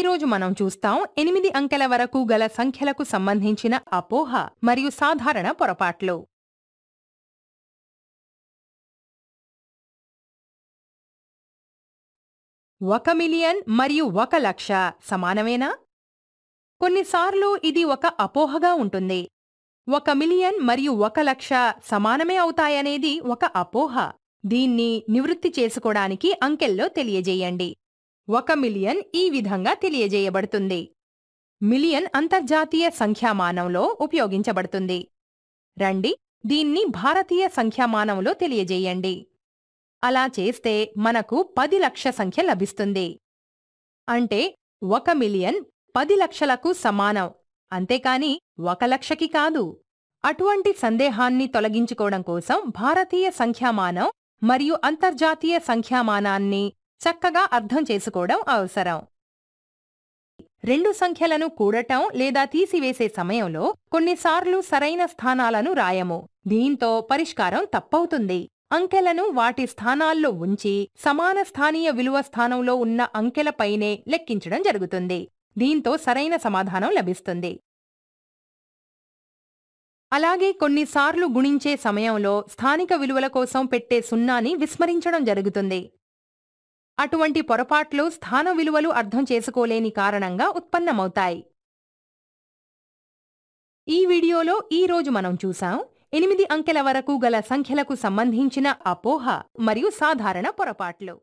ఈరోజు మనం చూస్తాం ఎనిమిది అంకెల వరకు గల సంఖ్యలకు సంబంధించిన అపోహ మరియు సాధారణ పొరపాట్లు ఒక మిలియన్ మరియు ఒక లక్ష సమానమేనా కొన్నిసార్లు ఇది ఒక అపోహగా ఉంటుంది ఒక మిలియన్ మరియు ఒక లక్ష సమానమే అవుతాయనేది ఒక అపోహ దీన్ని నివృత్తి చేసుకోడానికి అంకెల్లో తెలియజేయండి ఒక మిలియన్ ఈ విధంగా తెలియజేయబడుతుంది మిలియన్ అంతర్జాతీయ సంఖ్యామానంలో ఉపయోగించబడుతుంది రండి దీన్ని భారతీయ సంఖ్యామానంలో తెలియజేయండి అలా చేస్తే మనకు పది లక్ష సంఖ్య లభిస్తుంది అంటే ఒక మిలియన్ పది లక్షలకు సమానం అంతేకాని ఒక లక్షకి కాదు అటువంటి సందేహాన్ని తొలగించుకోవడం కోసం భారతీయ సంఖ్యామానం మరియు అంతర్జాతీయ సంఖ్యామానాన్ని చక్కగా అర్థం చేసుకోవడం అవసరం రెండు సంఖ్యలను కూడటం లేదా తీసివేసే సమయంలో కొన్నిసార్లు సరైన స్థానాలను రాయము దీంతో పరిష్కారం తప్పవుతుంది అంకెలను వాటి స్థానాల్లో ఉంచి సమాన స్థానీయ విలువ స్థానంలో ఉన్న అంకెలపైనే లెక్కించడం జరుగుతుంది దీంతో సరైన సమాధానం లభిస్తుంది అలాగే కొన్నిసార్లు గుణించే సమయంలో స్థానిక విలువల కోసం పెట్టే సున్నాని విస్మరించడం జరుగుతుంది అటువంటి పొరపాట్లు స్థాన విలువలు అర్థం చేసుకోలేని కారణంగా ఉత్పన్నమవుతాయి ఈ వీడియోలో ఈ రోజు మనం చూసాం ఎనిమిది అంకెల వరకు గల సంఖ్యలకు సంబంధించిన అపోహ మరియు సాధారణ పొరపాట్లు